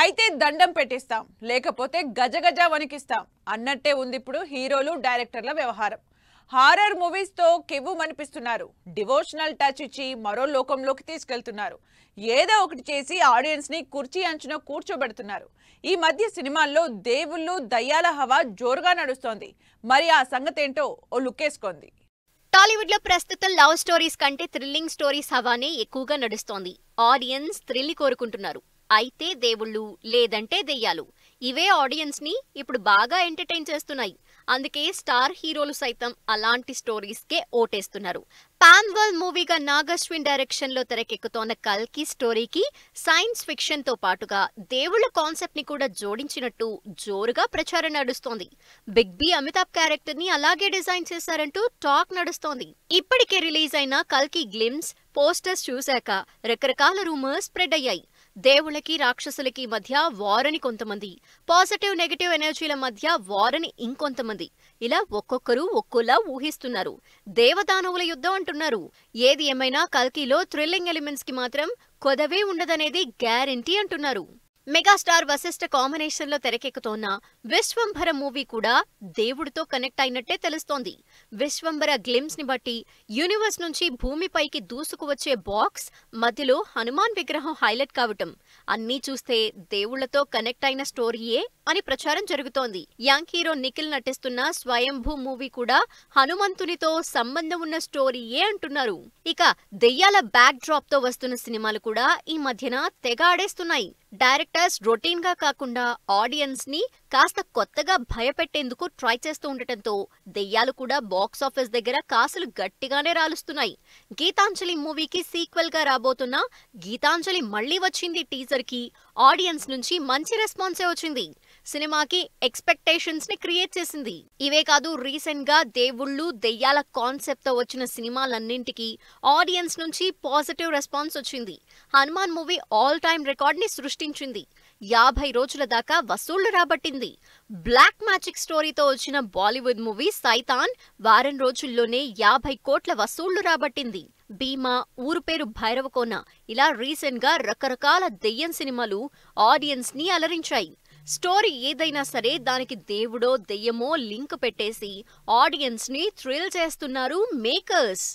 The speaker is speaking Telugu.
అయితే దండం పెట్టిస్తాం లేకపోతే గజగజ వణికిస్తాం అన్నట్టే ఉంది ఇప్పుడు హీరోలు డైరెక్టర్ల వ్యవహారం హారర్ మూవీస్తో కివ్వు మనిపిస్తున్నారు డివోషనల్ టచ్ ఇచ్చి మరో లోకంలోకి తీసుకెళ్తున్నారు ఏదో ఒకటి చేసి ఆడియన్స్ని కుర్చీ అంచున కూర్చోబెడుతున్నారు ఈ మధ్య సినిమాల్లో దేవుళ్ళు దయ్యాల హవా జోరుగా నడుస్తోంది మరి ఆ సంగతేంటో ఓ టాలీవుడ్ టాలీవుడ్లో ప్రస్తుతం లవ్ స్టోరీస్ కంటే థ్రిల్లింగ్ స్టోరీస్ హవానే ఎక్కువగా నడుస్తోంది ఆడియన్స్ థ్రిల్లి కోరుకుంటున్నారు అయితే దేవుళ్ళు లేదంటే దెయ్యాలు ఇవే ఆడియన్స్ని ఇప్పుడు బాగా ఎంటర్టైన్ చేస్తున్నాయి అందుకే స్టార్ హీరోలు సైతం అలాంటి స్టోరీస్కే ఓటేస్తున్నారు పాన్వల్ మూవీగా నాగశ్విన్ డైరెక్షన్లో తెరకెక్కుతోన్న కల్కి స్టోరీకి సైన్స్ ఫిక్షన్తో పాటుగా దేవుళ్ళ కాన్సెప్ట్ని కూడా జోడించినట్టు జోరుగా ప్రచారం నడుస్తోంది బిగ్ బి అమితాబ్ క్యారెక్టర్ని అలాగే డిజైన్ చేశారంటూ టాక్ నడుస్తోంది ఇప్పటికే రిలీజ్ అయిన కల్కి గ్లిమ్స్ పోస్టర్స్ చూశాక రకరకాల రూమర్స్ స్ప్రెడ్ అయ్యాయి దేవుళ్ళకి రాక్షసులకి మధ్య వారని కొంతమంది పాజిటివ్ నెగిటివ్ ఎనర్జీల మధ్య వారని ఇంకొంతమంది ఇలా ఒక్కొక్కరు ఒక్కోలా ఊహిస్తున్నారు దేవదానవుల యుద్ధం అంటున్నారు ఏది ఏమైనా కల్కీలో థ్రిల్లింగ్ ఎలిమెంట్స్కి మాత్రం కొదవే ఉండదనేది గ్యారంటీ అంటున్నారు మెగాస్టార్ వశిష్ఠ కాంబినేషన్లో తెరకెక్కుతోన్న విశ్వంభర మూవీ కూడా దేవుడితో కనెక్ట్ అయినట్టే తెలుస్తోంది విశ్వంభర గ్లిమ్స్ని బట్టి యూనివర్స్ నుంచి భూమిపైకి దూసుకువచ్చే బాక్స్ మధ్యలో హనుమాన్ విగ్రహం హైలైట్ కావటం అన్నీ చూస్తే దేవుళ్లతో కనెక్ట్ అయిన స్టోరీయే అని ప్రచారం జరుగుతోంది యాంగ్ హీరో నిఖిల్ నటిస్తున్న స్వయంభూ మూవీ కూడా హనుమంతునితో సంబంధం ఉన్న స్టోరీయే అంటున్నారు ఇక దెయ్యాల బ్యాక్ డ్రాప్ తో వస్తున్న సినిమాలు కూడా ఈ మధ్యన తెగ ఆడేస్తున్నాయి డైరెక్టర్స్ రొటీన్గా కాకుండా ఆడియన్స్ని కాస్త కొత్తగా భయపెట్టేందుకు ట్రై చేస్తూ ఉండటంతో దెయ్యాలు కూడా బాక్స్ ఆఫీస్ దగ్గర కాసులు గట్టిగానే రాలుస్తున్నాయి గీతాంజలి మూవీకి సీక్వెల్ గా రాబోతున్న గీతాంజలి మళ్లీ వచ్చింది టీజర్కి ఆడియన్స్ నుంచి మంచి రెస్పాన్సే వచ్చింది సినిమాకి ఎక్స్పెక్టేషన్స్ ని క్రియేట్ చేసింది ఇవే కాదు రీసెంట్ గా దేవుళ్ళు దెయ్యాల కాన్సెప్ట్ తో వచ్చిన సినిమాలన్నింటికి ఆడియన్స్ నుంచి పాజిటివ్ రెస్పాన్స్ వచ్చింది Hanuman movie all time record ని సృష్టించింది యాభై రోజుల దాకా వసూళ్లు రాబట్టింది బ్లాక్ మ్యాజిక్ స్టోరీతో వచ్చిన బాలీవుడ్ మూవీ సైతాన్ వారం రోజుల్లోనే యాభై కోట్ల వసూళ్లు రాబట్టింది భీమా ఊరు పేరు భైరవకోన ఇలా రీసెంట్గా రకరకాల దెయ్యం సినిమాలు ఆడియన్స్ ని అలరించాయి స్టోరీ ఏదైనా సరే దానికి దేవుడో దెయ్యమో లింక్ పెట్టేసి ఆడియన్స్ ని థ్రిల్ చేస్తున్నారు మేకర్స్